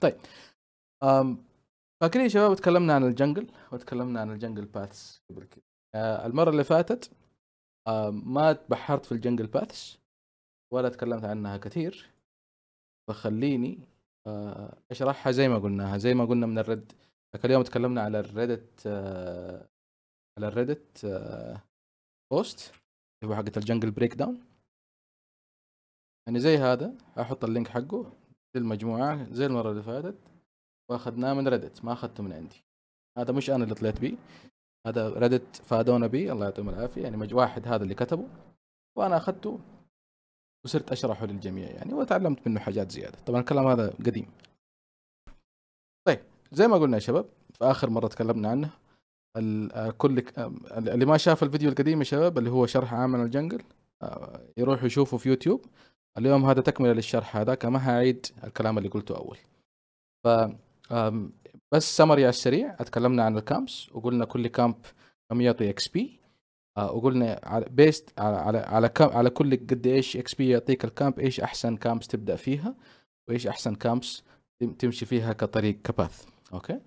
طيب فاكرين يا شباب تكلمنا عن الجنجل وتكلمنا عن الجنجل باثس قبل كذا آه، المره اللي فاتت آه، ما تبحرت في الجنجل باثس ولا تكلمت عنها كثير فخليني آه، اشرحها زي ما قلناها زي ما قلنا من الرد ذاك اليوم تكلمنا على الريدت على الريدت بوست اللي هو حقت الجنجل بريك داون يعني زي هذا احط اللينك حقه المجموعة زي المرة اللي فاتت واخذناه من ريدت ما اخذته من عندي هذا مش انا اللي طلعت بيه هذا ريدت فادونا بيه الله يعطيهم العافية يعني واحد هذا اللي كتبه وانا اخذته وصرت اشرحه للجميع يعني وتعلمت منه حاجات زيادة طبعا الكلام هذا قديم طيب زي ما قلنا يا شباب في اخر مرة تكلمنا عنه آه، كل آه، اللي ما شاف الفيديو القديم يا شباب اللي هو شرح عامل الجنجل آه، يروح يشوفه في يوتيوب اليوم هذا تكمله للشرح هذاك ما هعيد الكلام اللي قلته اول ف بس سمري على السريع اتكلمنا عن الكامبس وقلنا كل كامب كم يعطي اكس بي آه، وقلنا على بيست على على على كل قد ايش اكس بي يعطيك الكامب ايش احسن كامبس تبدا فيها وايش احسن كامبس تمشي فيها كطريق كباث اوكي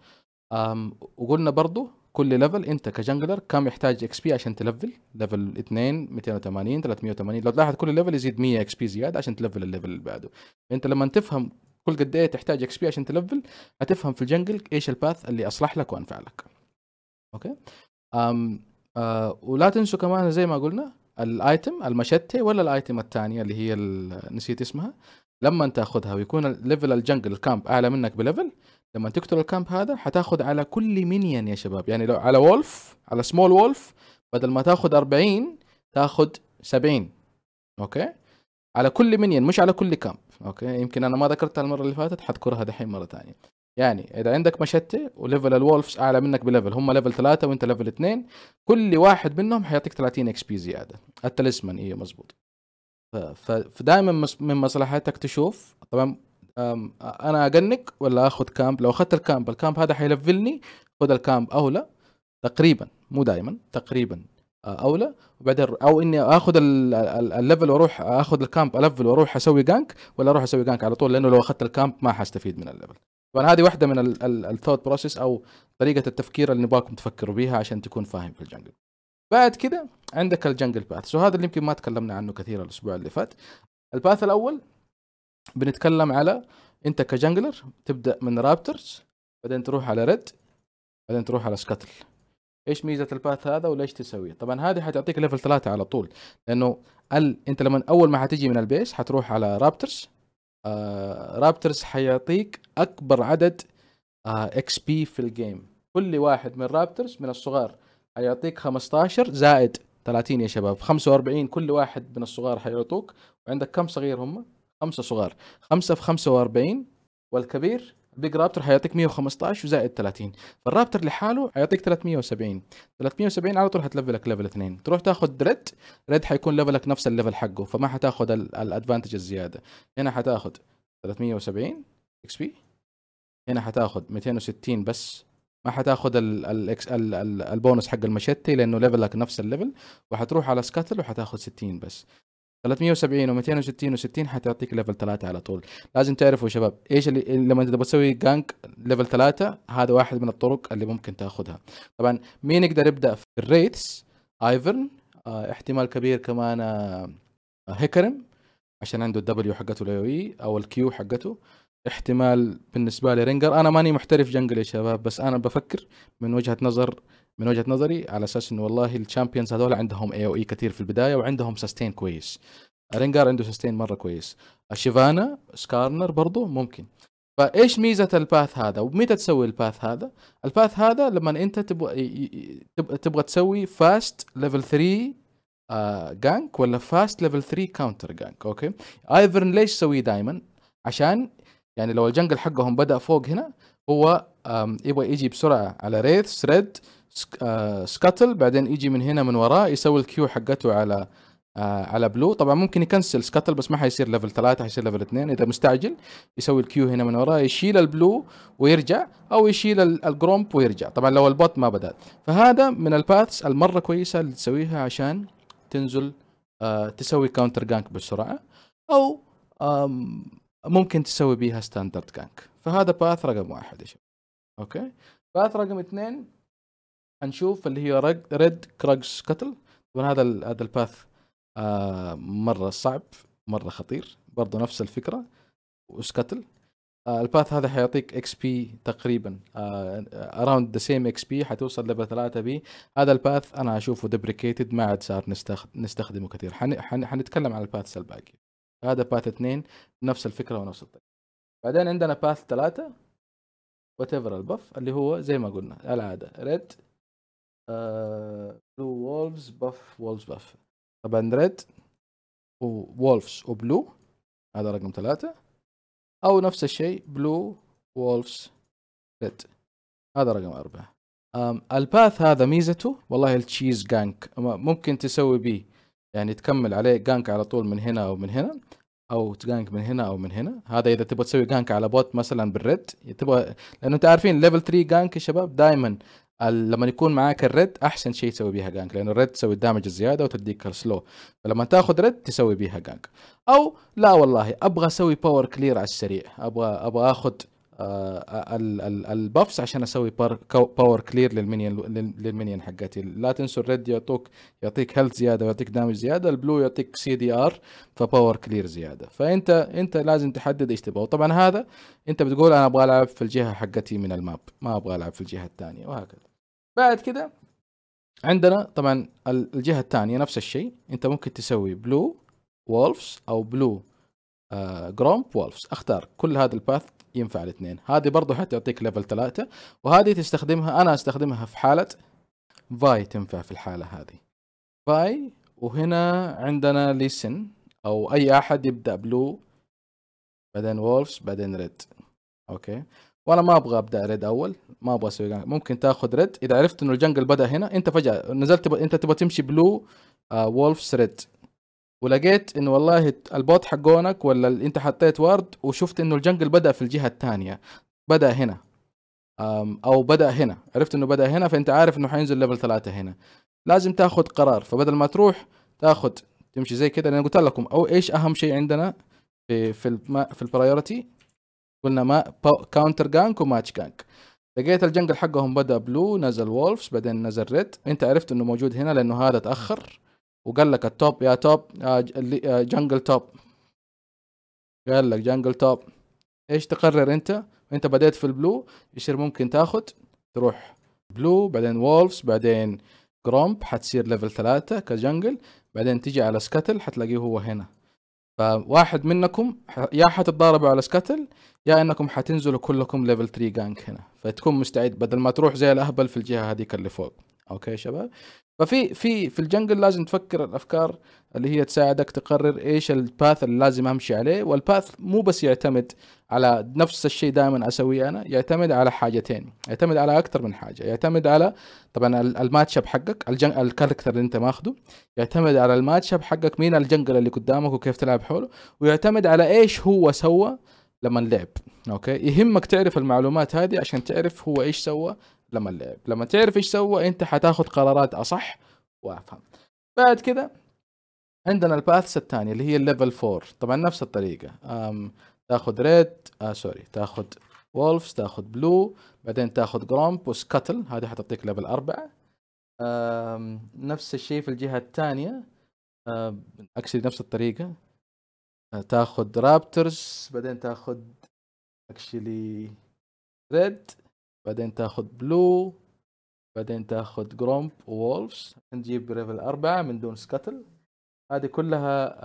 أم وقلنا برضو كل ليفل انت كجنجلر كم يحتاج اكس بي عشان تلفل ليفل 2 280 380 لو تلاحظ كل ليفل يزيد 100 اكس بي زياده عشان تلفل الليفل اللي بعده انت لما تفهم كل قد ايه تحتاج اكس بي عشان تلفل هتفهم في الجنجل ايش الباث اللي اصلح لك وانفع لك اوكي أم أه ولا تنسوا كمان زي ما قلنا الايتم المشتة ولا الايتم الثانيه اللي هي نسيت اسمها لما تاخذها ويكون ليفل الجنجل الكامب اعلى منك بليفل لما تقتل الكامب هذا حتاخذ على كل منيون يا شباب يعني لو على وولف على سمول وولف بدل ما تاخذ 40 تاخذ 70 اوكي على كل منيون مش على كل كامب اوكي يمكن انا ما ذكرتها المره اللي فاتت حذكرها دحين مره ثانيه يعني اذا عندك مشته وليفل الولفز اعلى منك بليفل هم ليفل ثلاثة وانت ليفل اثنين كل واحد منهم حيعطيك 30 اكس بي زياده التلسمن ايه مزبوط فدائما من مصلحتك تشوف طبعا انا اجنك ولا اخذ كامب لو اخذت الكامب الكامب هذا حيلفلني خذ الكامب اولى تقريبا مو دائما تقريبا آه، اولى وبعدين او اني اخذ الليفل واروح اخذ الكامب الفل واروح اسوي جانك ولا اروح اسوي جانك على طول لانه لو اخذت الكامب ما حستفيد من الليفل طبعا هذه واحده من الثوت بروسيس او طريقه التفكير اللي نبغاكم تفكروا بيها عشان تكون فاهم في الجنجل بعد كده عندك الجنجل باث وهذا اللي يمكن ما تكلمنا عنه كثير الاسبوع اللي فات الباث الاول بنتكلم على انت كجنجلر تبدا من رابترز بعدين تروح على ريد بعدين تروح على سكتل ايش ميزه الباث هذا وليش تسويه طبعا هذه حتعطيك ليفل ثلاثة على طول لانه ال... انت لما اول ما حتجي من البيس حتروح على رابترز آه... رابترز حيعطيك اكبر عدد آه... اكس بي في الجيم كل واحد من رابترز من الصغار حيعطيك 15 زائد 30 يا شباب 45 كل واحد من الصغار حيعطوك وعندك كم صغير هم خمسة صغار خمسة في خمسه واربعين والكبير بيج رابتر حيعطيك 115 وزائد 30 فالرابتر لحاله حيعطيك 370 370 على طول حتلفلك ليفل 2 تروح تاخذ ريد ريد حيكون ليفلك نفس الليفل حقه فما حتاخذ الادفانتج الزياده هنا حتاخذ 370 اكس بي هنا حتاخذ 260 بس ما حتاخذ الاكس البونص حق المشتي لانه ليفلك نفس الليفل وحتروح على سكاتل وحتاخذ 60 بس 370 و260 و60 حتعطيك ليفل 3 على طول لازم تعرفوا يا شباب ايش اللي لما انت تسوي جانك ليفل 3 هذا واحد من الطرق اللي ممكن تاخذها طبعا مين يقدر يبدا في الريتس ايفرن آه احتمال كبير كمان آه هيكرم عشان عنده الدبليو حقته الاي اي e او الكيو حقته احتمال بالنسبه لي رينجر انا ماني محترف جنجل يا شباب بس انا بفكر من وجهه نظر من وجهه نظري على اساس انه والله الشامبيونز هذول عندهم اي او اي كثير في البدايه وعندهم سستين كويس رينجار عنده سستين مره كويس الشيفانا سكارنر برضو ممكن فايش ميزه الباث هذا ومتى تسوي الباث هذا الباث هذا لما انت تبغى تبغى تسوي فاست ليفل 3 جانك ولا فاست ليفل 3 كاونتر جانك اوكي ايفرن ليش سويه دائما عشان يعني لو الجنجل حقهم بدا فوق هنا هو يبغى يجي بسرعه على ريث ريد سكاتل آه، بعدين يجي من هنا من وراه يسوي الكيو حقته على آه على بلو طبعا ممكن يكنسل سكاتل بس ما حيصير ليفل 3 حيصير ليفل 2 اذا مستعجل يسوي الكيو هنا من وراه يشيل البلو ويرجع او يشيل الجرومب ويرجع طبعا لو البوت ما بدأ فهذا من الباثس المره كويسه اللي تسويها عشان تنزل آه تسوي كاونتر جانك بسرعه او ممكن تسوي بيها ستاندرد جانك فهذا باث رقم واحد يا شباب اوكي باث رقم اثنين هنشوف اللي هي ريد كراجز كتل طبعا هذا هذا الباث آه مره صعب مره خطير برضه نفس الفكره وسكتل آه الباث هذا حيعطيك اكس بي تقريبا اراوند ذا سيم اكس بي حتوصل ليفل 3 بي هذا الباث انا اشوفه ديبريكيتد ما عاد صار نستخدمه كثير حن حن حنتكلم عن الباث الباقي هذا باث 2 نفس الفكره ونفس الطريقه بعدين عندنا باث 3 وات ايفر البف اللي هو زي ما قلنا العاده ريد بلو وولفز باف وولفز باف طبعا ريد وولفز وبلو هذا رقم ثلاثة أو نفس الشيء بلو وولفز ريد هذا رقم أربعة الباث هذا ميزته والله التشيز جانك ممكن تسوي بيه يعني تكمل عليه جانك على طول من هنا أو من هنا او تجانك من هنا او من هنا هذا اذا تبغى تسوي جانك على بوت مثلا بالريد تبغى لانه انت عارفين ليفل 3 جانك يا شباب دائما لما يكون معاك الريد احسن شيء تسوي بيها جانك لانه الريد تسوي الدمج الزياده وتديك السلو فلما تاخذ ريد تسوي بيها جانك او لا والله ابغى اسوي باور كلير على السريع ابغى ابغى اخذ آه، البفس عشان اسوي باور كلير للمنيون للمنيون حقتي لا تنسوا الريد يعطوك يعطيك هيلث زياده ويعطيك دامج زياده البلو يعطيك سي دي ار فباور كلير زياده فانت انت لازم تحدد ايش تبغى وطبعا هذا انت بتقول انا ابغى العب في الجهه حقتي من الماب ما ابغى العب في الجهه الثانيه وهكذا بعد كده عندنا طبعا الجهه الثانيه نفس الشيء انت ممكن تسوي بلو وولفز او بلو جرومب وولفز اختار كل هذا الباث ينفع الاثنين هذه برضه حتعطيك ليفل ثلاثة وهذه تستخدمها انا استخدمها في حاله فاي تنفع في الحاله هذه فاي وهنا عندنا ليسن او اي احد يبدا بلو بعدين وولفز بعدين ريد اوكي وانا ما ابغى ابدا ريد اول ما ابغى اسوي ممكن تاخذ ريد اذا عرفت انه الجنجل بدا هنا انت فجاه نزلت ب... انت تبغى تمشي بلو آه وولفز ريد ولقيت انه والله البوت حقونك ولا انت حطيت وارد وشفت انه الجنجل بدا في الجهه الثانيه بدا هنا او بدا هنا عرفت انه بدا هنا فانت عارف انه حينزل ليفل ثلاثة هنا لازم تاخذ قرار فبدل ما تروح تاخذ تمشي زي كده انا قلت لكم او ايش اهم شيء عندنا في في في البرايورتي قلنا ما كاونتر جانك وماتش جانك لقيت الجنجل حقهم بدا بلو نزل وولفز بعدين نزل ريد انت عرفت انه موجود هنا لانه هذا تاخر وقال لك التوب يا توب جنجل توب قال لك جنجل توب ايش تقرر انت انت بديت في البلو يصير ممكن تاخذ تروح بلو بعدين وولفز بعدين جرومب حتصير ليفل ثلاثة كجنجل بعدين تيجي على سكتل حتلاقيه هو هنا فواحد منكم يا حتتضاربوا على سكتل يا انكم حتنزلوا كلكم ليفل 3 جانك هنا فتكون مستعد بدل ما تروح زي الاهبل في الجهه هذيك اللي فوق اوكي شباب ففي في في الجنجل لازم تفكر الافكار اللي هي تساعدك تقرر ايش الباث اللي لازم امشي عليه والباث مو بس يعتمد على نفس الشيء دائما اسويه انا يعتمد على حاجتين يعتمد على اكثر من حاجه يعتمد على طبعا الماتش اب حقك الجن... الكاركتر اللي انت ماخذه يعتمد على الماتش اب حقك مين الجنجل اللي قدامك وكيف تلعب حوله ويعتمد على ايش هو سوى لما لعب اوكي يهمك تعرف المعلومات هذه عشان تعرف هو ايش سوى لما اللعب لما تعرف ايش سوى انت حتاخذ قرارات اصح وافهم بعد كذا عندنا الباثس الثانية اللي هي الليفل 4 طبعا نفس الطريقة أم تاخذ ريد آه سوري تاخذ وولفز تاخذ بلو بعدين تاخذ جرومب وسكتل هذه حتعطيك ليفل أربعة أم نفس الشيء في الجهة الثانية اكشلي نفس الطريقة أه، تاخذ رابترز بعدين تاخذ اكشلي ريد بعدين تاخذ بلو بعدين تاخذ جرومب وولفز نجيب ليفل أربعة من دون سكتل هذه كلها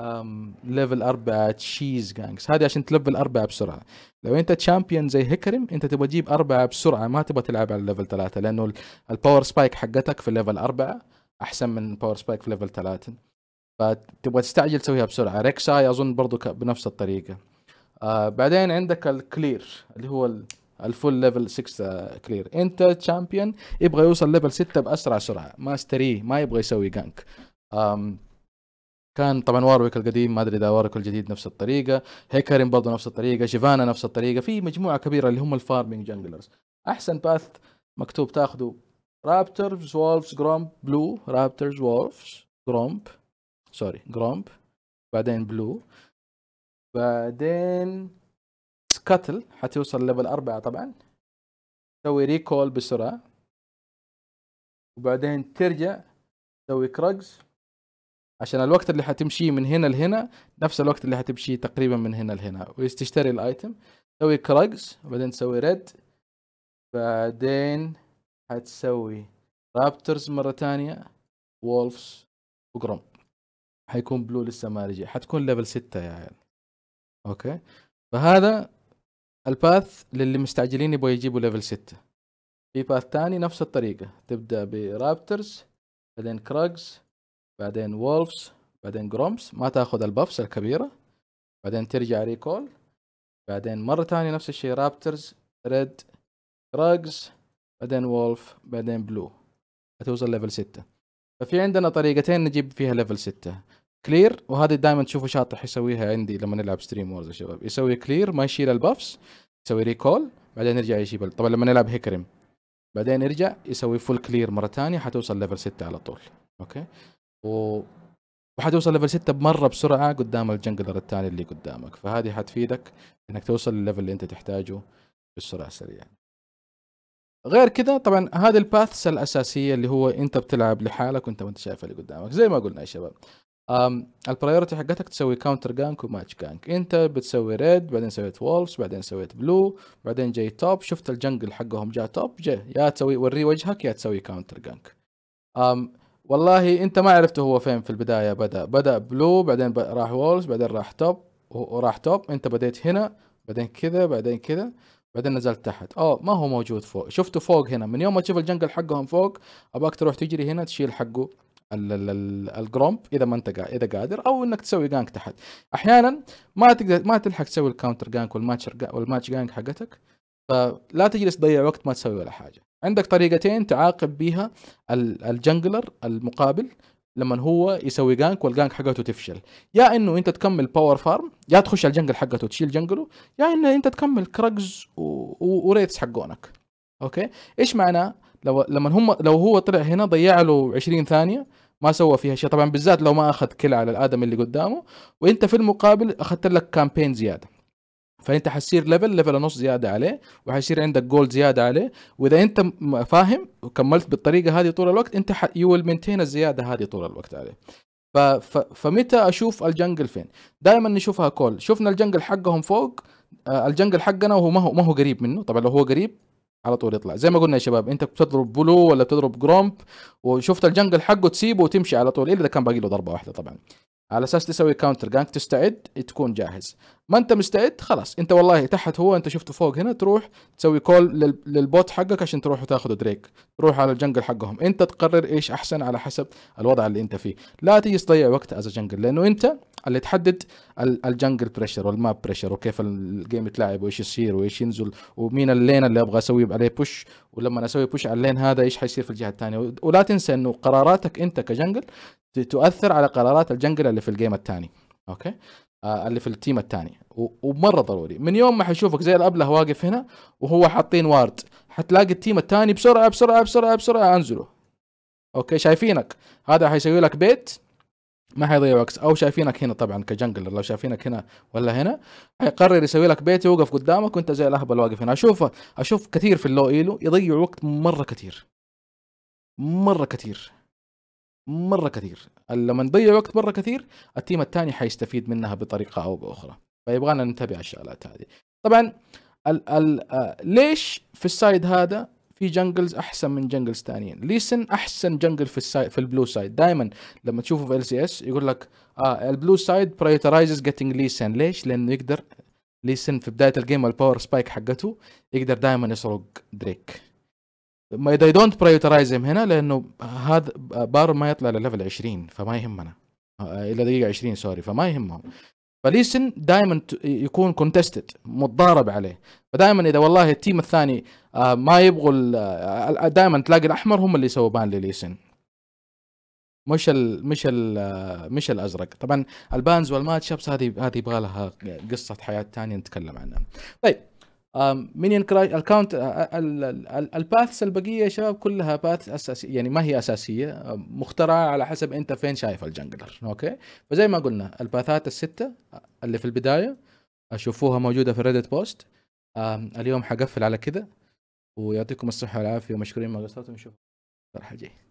ليفل أربعة تشيز جانجز هذه عشان تلفل أربعة بسرعة لو أنت تشامبيون زي هيكرم أنت تبغى تجيب أربعة بسرعة ما تبغى تلعب على ليفل ثلاثة لأنه الباور سبايك حقتك في ليفل أربعة أحسن من باور سبايك في ليفل ثلاثة فتبغى تستعجل تسويها بسرعة ريكساي أظن برضو بنفس الطريقة آه بعدين عندك الكلير اللي هو الفول ليفل 6 كلير انت تشامبيون يبغى يوصل ليفل 6 باسرع سرعه ماستري e ما يبغى يسوي جانك أم كان طبعا وارويك القديم ما ادري اذا وارويك الجديد نفس الطريقه هيكرين برضه نفس الطريقه جيفانا نفس الطريقه في مجموعه كبيره اللي هم الفارمينج جانجلرز احسن باث مكتوب تاخذه رابترز وولفز جرومب بلو رابترز وولفز جرومب سوري جرومب بعدين بلو بعدين كاتل حتوصل ليفل أربعة طبعا تسوي ريكول بسرعة وبعدين ترجع تسوي كرجز عشان الوقت اللي حتمشيه من هنا لهنا نفس الوقت اللي حتمشيه تقريبا من هنا لهنا وتشتري الايتم تسوي كرجز وبعدين تسوي ريد بعدين حتسوي رابترز مرة تانية وولفز وجروم حيكون بلو لسه ما رجع حتكون ليفل ستة يا عيال اوكي فهذا الباث للي مستعجلين يبغوا يجيبوا ليفل ستة في باث تاني نفس الطريقة تبدأ برابترز بعدين كراجز بعدين وولفز بعدين جرومز ما تاخذ البفس الكبيرة بعدين ترجع ريكول بعدين مرة تانية نفس الشي رابترز ريد كراجز بعدين وولف بعدين بلو هتوصل ليفل ستة ففي عندنا طريقتين نجيب فيها ليفل ستة كلير وهذه دائما تشوفوا شاطح يسويها عندي لما نلعب ستريم وورز يا شباب يسوي كلير ما يشيل البافس يسوي ريكول بعدين يرجع يشيل طبعا لما نلعب هيكريم بعدين يرجع يسوي فول كلير مره ثانيه حتوصل ليفل 6 على طول اوكي و وحتوصل ليفل 6 بمره بسرعه قدام الجنجلر الثاني اللي قدامك فهذه حتفيدك انك توصل للليفل اللي انت تحتاجه بسرعه سريعه غير كذا طبعا هذه الباثس الاساسيه اللي هو انت بتلعب لحالك وانت ما انت شايف اللي قدامك زي ما قلنا يا شباب البرايورتي حقتك تسوي كاونتر جانك وماتش جانك انت بتسوي ريد بعدين سويت وولفز بعدين سويت بلو بعدين جاي توب شفت الجنجل حقهم جاء توب جاء يا تسوي وري وجهك يا تسوي كاونتر جانك أم والله انت ما عرفت هو فين في البدايه بدا بدا بلو بعدين راح وولفز بعدين راح توب وراح توب انت بديت هنا بعدين كذا بعدين كذا بعدين نزلت تحت اه ما هو موجود فوق شفته فوق هنا من يوم ما تشوف الجنجل حقهم فوق اباك تروح تجري هنا تشيل حقه الجرومب اذا ما انت اذا قادر او انك تسوي جانك تحت احيانا ما تقدر ما تلحق تسوي الكاونتر جانك والماتش والماتش جانك حقتك فلا تجلس تضيع وقت ما تسوي ولا حاجه عندك طريقتين تعاقب بها الجنجلر المقابل لما هو يسوي جانك والجانك حقته تفشل يا انه انت تكمل باور فارم يا تخش الجنجل حقته تشيل جنجله يا انه انت تكمل كرجز وريتس حقونك اوكي ايش معناه لو لما هم لو هو طلع هنا ضيع له 20 ثانيه ما سوى فيها شيء طبعا بالذات لو ما اخذ كل على الادم اللي قدامه وانت في المقابل اخذت لك كامبين زياده فانت حتصير ليفل ليفل ونص زياده عليه وحيصير عندك جول زياده عليه واذا انت فاهم وكملت بالطريقه هذه طول الوقت انت يو ويل مينتين الزياده هذه طول الوقت عليه ف... ف... فمتى اشوف الجنجل فين؟ دائما نشوفها كول، شفنا الجنجل حقهم فوق آه، الجنجل حقنا وهو ما هو ما هو قريب منه، طبعا لو هو قريب على طول يطلع زي ما قلنا يا شباب انت بتضرب بلو ولا بتضرب جرومب وشفت الجنجل حقه تسيبه وتمشي على طول الا اذا كان باقي له ضربه واحده طبعا على اساس تسوي كاونتر جانك تستعد تكون جاهز ما انت مستعد خلاص انت والله تحت هو انت شفته فوق هنا تروح تسوي كول للبوت حقك عشان تروح وتاخذ دريك تروح على الجنجل حقهم انت تقرر ايش احسن على حسب الوضع اللي انت فيه لا تيجي تضيع وقت از جنجل لانه انت اللي تحدد الجنجل بريشر والماب بريشر وكيف الجيم يتلعب وايش يصير وايش ينزل ومين اللين اللي ابغى اسوي عليه بوش ولما اسوي بوش على اللين هذا ايش حيصير في الجهه الثانيه ولا تنسى انه قراراتك انت كجنجل تؤثر على قرارات الجنجل اللي في الجيم الثاني اوكي آه، اللي في التيم الثاني ومره ضروري من يوم ما حشوفك زي الابله واقف هنا وهو حاطين وارد حتلاقي التيم الثاني بسرعه بسرعه بسرعه بسرعه انزله اوكي شايفينك هذا حيسوي لك بيت ما حيضيع وقت او شايفينك هنا طبعا كجنجلر لو شايفينك هنا ولا هنا حيقرر يسوي لك بيت يوقف قدامك وانت زي الاهبل واقف هنا اشوف اشوف كثير في اللو ايلو يضيع وقت مره كثير مره كثير مره كثير لما نضيع وقت مره كثير التيم الثاني حيستفيد منها بطريقه او باخرى فيبغانا ننتبه على الشغلات هذه طبعا ال ال آه، ليش في السايد هذا في جنجلز احسن من جنجلز ثانيين ليسن احسن جنجل في السايد في البلو سايد دائما لما تشوفه في ال سي اس يقول لك آه البلو سايد برايترايزز جيتنج ليسن ليش لانه يقدر ليسن في بدايه الجيم الباور سبايك حقته يقدر دائما يسرق دريك ما اذا دونت prioritize هنا لانه هذا بار ما يطلع لليفل 20 فما يهمنا آه، الى دقيقه 20 سوري فما يهمهم فليسن دائما يكون كونتستد متضارب عليه فدائما اذا والله التيم الثاني آه، ما يبغوا آه، دائما تلاقي الاحمر هم اللي يسووا بان لليسن مش الـ مش الـ آه، مش الازرق طبعا البانز والماتشابس هذه هذه يبغى لها قصه حياه ثانيه نتكلم عنها طيب مينيون كراي الكاونت الباثس البقيه يا شباب كلها باث اساسيه يعني ما هي اساسيه مخترعه على حسب انت فين شايف الجنجلر اوكي فزي ما قلنا الباثات السته اللي في البدايه شوفوها موجوده في الريدت بوست اليوم حقفل على كذا ويعطيكم الصحه والعافيه ومشكورين ما قصرتم نشوفكم الحلقه الجايه